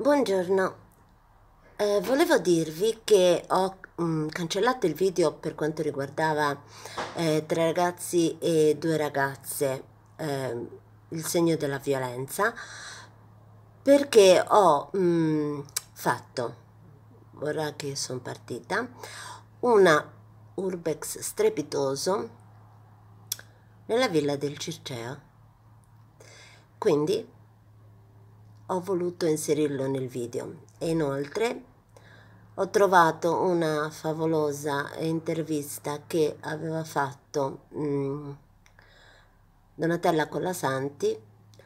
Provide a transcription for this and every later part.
Buongiorno, eh, volevo dirvi che ho mh, mm, cancellato il video per quanto riguardava eh, tre ragazzi e due ragazze, eh, il segno della violenza, perché ho mh, mm, fatto, ora che sono partita, una urbex strepitoso nella villa del Circeo. Quindi ho voluto inserirlo nel video. E inoltre ho trovato una favolosa intervista che aveva fatto mh, mm, Donatella Collasanti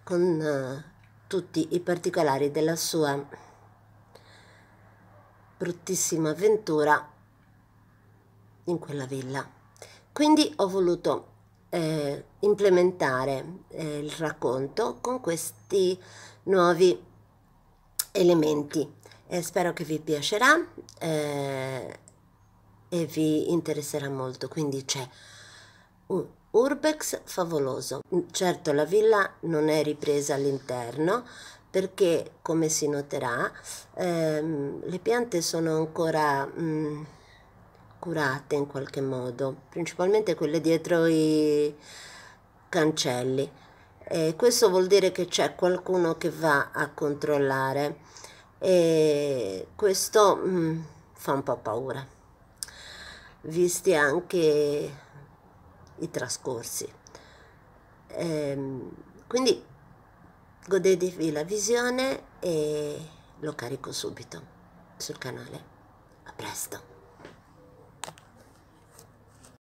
con uh, tutti i particolari della sua bruttissima avventura in quella villa. Quindi ho voluto eh, implementare eh, il racconto con questi nuovi elementi. Eh, spero che vi piacerà eh, e vi interesserà molto. Quindi c'è un urbex favoloso. Certo la villa non è ripresa all'interno perché, come si noterà, ehm, le piante sono ancora... Mh, mm, curate in qualche modo, principalmente quelle dietro i cancelli. E questo vuol dire che c'è qualcuno che va a controllare e questo mh, mm, fa un po' paura, visti anche i trascorsi. Ehm, quindi godetevi la visione e lo carico subito sul canale. A presto!